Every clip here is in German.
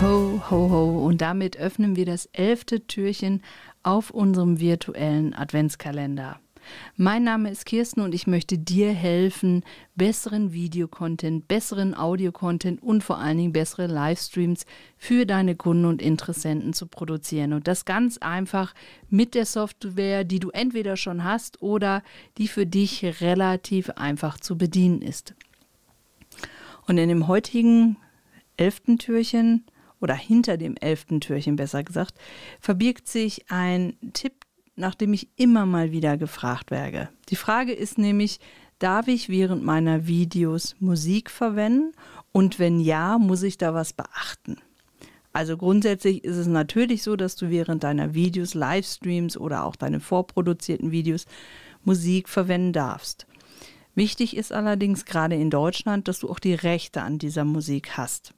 Ho, ho, ho. Und damit öffnen wir das elfte Türchen auf unserem virtuellen Adventskalender. Mein Name ist Kirsten und ich möchte dir helfen, besseren Videocontent, besseren Audiocontent und vor allen Dingen bessere Livestreams für deine Kunden und Interessenten zu produzieren. Und das ganz einfach mit der Software, die du entweder schon hast oder die für dich relativ einfach zu bedienen ist. Und in dem heutigen elften Türchen oder hinter dem elften Türchen besser gesagt, verbirgt sich ein Tipp, nach dem ich immer mal wieder gefragt werde. Die Frage ist nämlich, darf ich während meiner Videos Musik verwenden und wenn ja, muss ich da was beachten? Also grundsätzlich ist es natürlich so, dass du während deiner Videos, Livestreams oder auch deine vorproduzierten Videos Musik verwenden darfst. Wichtig ist allerdings gerade in Deutschland, dass du auch die Rechte an dieser Musik hast.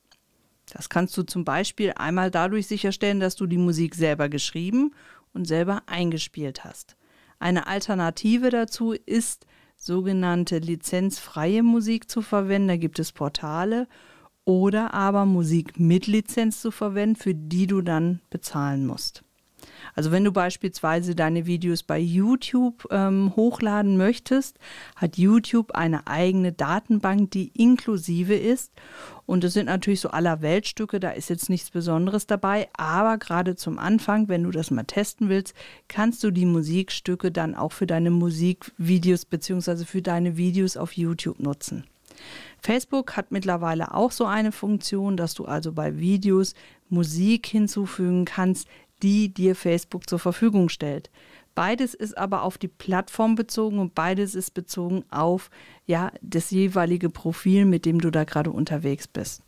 Das kannst du zum Beispiel einmal dadurch sicherstellen, dass du die Musik selber geschrieben und selber eingespielt hast. Eine Alternative dazu ist, sogenannte lizenzfreie Musik zu verwenden. Da gibt es Portale oder aber Musik mit Lizenz zu verwenden, für die du dann bezahlen musst. Also wenn du beispielsweise deine Videos bei YouTube ähm, hochladen möchtest, hat YouTube eine eigene Datenbank, die inklusive ist. Und es sind natürlich so aller Weltstücke, da ist jetzt nichts Besonderes dabei. Aber gerade zum Anfang, wenn du das mal testen willst, kannst du die Musikstücke dann auch für deine Musikvideos bzw. für deine Videos auf YouTube nutzen. Facebook hat mittlerweile auch so eine Funktion, dass du also bei Videos Musik hinzufügen kannst, die dir Facebook zur Verfügung stellt. Beides ist aber auf die Plattform bezogen und beides ist bezogen auf ja, das jeweilige Profil, mit dem du da gerade unterwegs bist.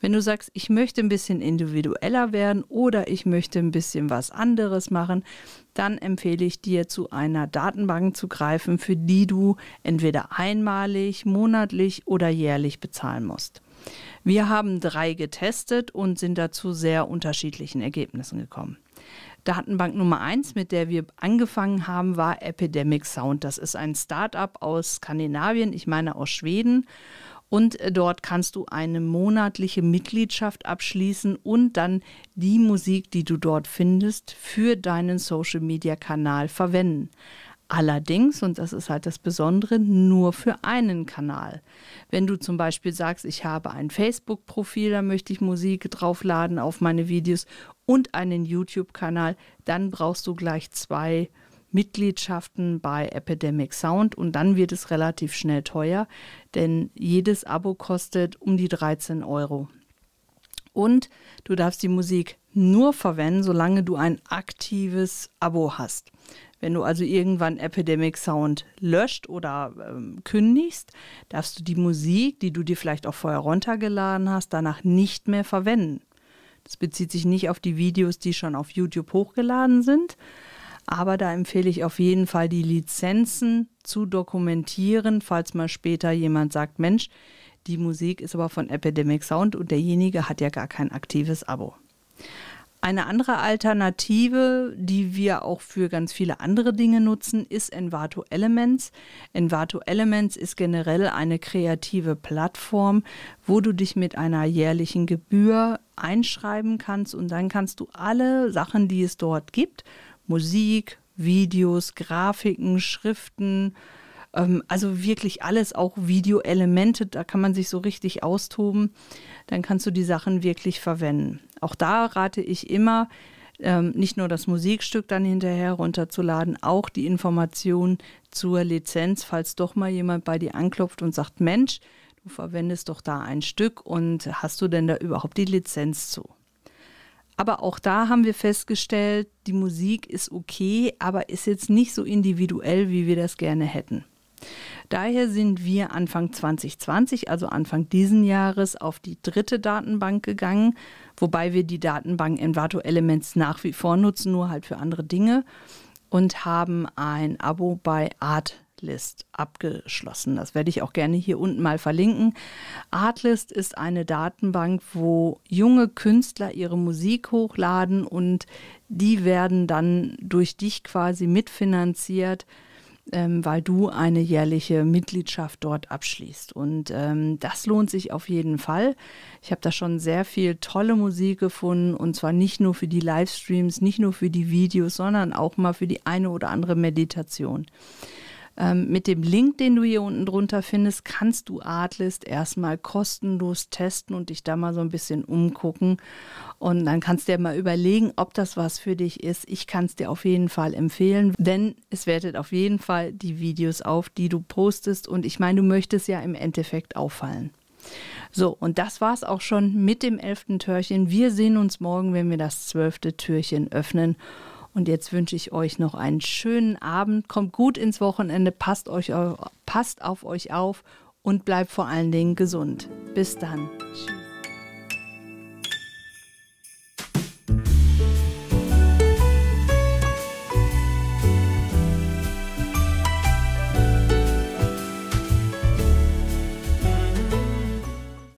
Wenn du sagst, ich möchte ein bisschen individueller werden oder ich möchte ein bisschen was anderes machen, dann empfehle ich dir, zu einer Datenbank zu greifen, für die du entweder einmalig, monatlich oder jährlich bezahlen musst. Wir haben drei getestet und sind dazu sehr unterschiedlichen Ergebnissen gekommen. Datenbank Nummer eins, mit der wir angefangen haben, war Epidemic Sound. Das ist ein Startup aus Skandinavien, ich meine aus Schweden. Und äh, dort kannst du eine monatliche Mitgliedschaft abschließen und dann die Musik, die du dort findest, für deinen Social-Media-Kanal verwenden. Allerdings, und das ist halt das Besondere, nur für einen Kanal. Wenn du zum Beispiel sagst, ich habe ein Facebook-Profil, da möchte ich Musik draufladen auf meine Videos und einen YouTube-Kanal, dann brauchst du gleich zwei Mitgliedschaften bei Epidemic Sound und dann wird es relativ schnell teuer, denn jedes Abo kostet um die 13 Euro. Und du darfst die Musik nur verwenden, solange du ein aktives Abo hast. Wenn du also irgendwann Epidemic Sound löscht oder ähm, kündigst, darfst du die Musik, die du dir vielleicht auch vorher runtergeladen hast, danach nicht mehr verwenden. Das bezieht sich nicht auf die Videos, die schon auf YouTube hochgeladen sind, aber da empfehle ich auf jeden Fall, die Lizenzen zu dokumentieren, falls mal später jemand sagt, Mensch, die Musik ist aber von Epidemic Sound und derjenige hat ja gar kein aktives Abo. Eine andere Alternative, die wir auch für ganz viele andere Dinge nutzen, ist Envato Elements. Envato Elements ist generell eine kreative Plattform, wo du dich mit einer jährlichen Gebühr einschreiben kannst und dann kannst du alle Sachen, die es dort gibt, Musik, Videos, Grafiken, Schriften, ähm, also wirklich alles, auch Videoelemente, da kann man sich so richtig austoben. Dann kannst du die Sachen wirklich verwenden. Auch da rate ich immer, ähm, nicht nur das Musikstück dann hinterher runterzuladen, auch die Informationen zur Lizenz, falls doch mal jemand bei dir anklopft und sagt, Mensch, du verwendest doch da ein Stück und hast du denn da überhaupt die Lizenz zu? Aber auch da haben wir festgestellt, die Musik ist okay, aber ist jetzt nicht so individuell, wie wir das gerne hätten. Daher sind wir Anfang 2020, also Anfang diesen Jahres, auf die dritte Datenbank gegangen, wobei wir die Datenbank Envato Elements nach wie vor nutzen, nur halt für andere Dinge und haben ein Abo bei Artlist abgeschlossen. Das werde ich auch gerne hier unten mal verlinken. Artlist ist eine Datenbank, wo junge Künstler ihre Musik hochladen und die werden dann durch dich quasi mitfinanziert ähm, weil du eine jährliche Mitgliedschaft dort abschließt. Und ähm, das lohnt sich auf jeden Fall. Ich habe da schon sehr viel tolle Musik gefunden und zwar nicht nur für die Livestreams, nicht nur für die Videos, sondern auch mal für die eine oder andere Meditation. Ähm, mit dem Link, den du hier unten drunter findest, kannst du Artlist erstmal kostenlos testen und dich da mal so ein bisschen umgucken. Und dann kannst du dir mal überlegen, ob das was für dich ist. Ich kann es dir auf jeden Fall empfehlen, denn es wertet auf jeden Fall die Videos auf, die du postest. Und ich meine, du möchtest ja im Endeffekt auffallen. So, und das war es auch schon mit dem elften Türchen. Wir sehen uns morgen, wenn wir das zwölfte Türchen öffnen. Und jetzt wünsche ich euch noch einen schönen Abend. Kommt gut ins Wochenende, passt, euch, passt auf euch auf und bleibt vor allen Dingen gesund. Bis dann. Tschüss.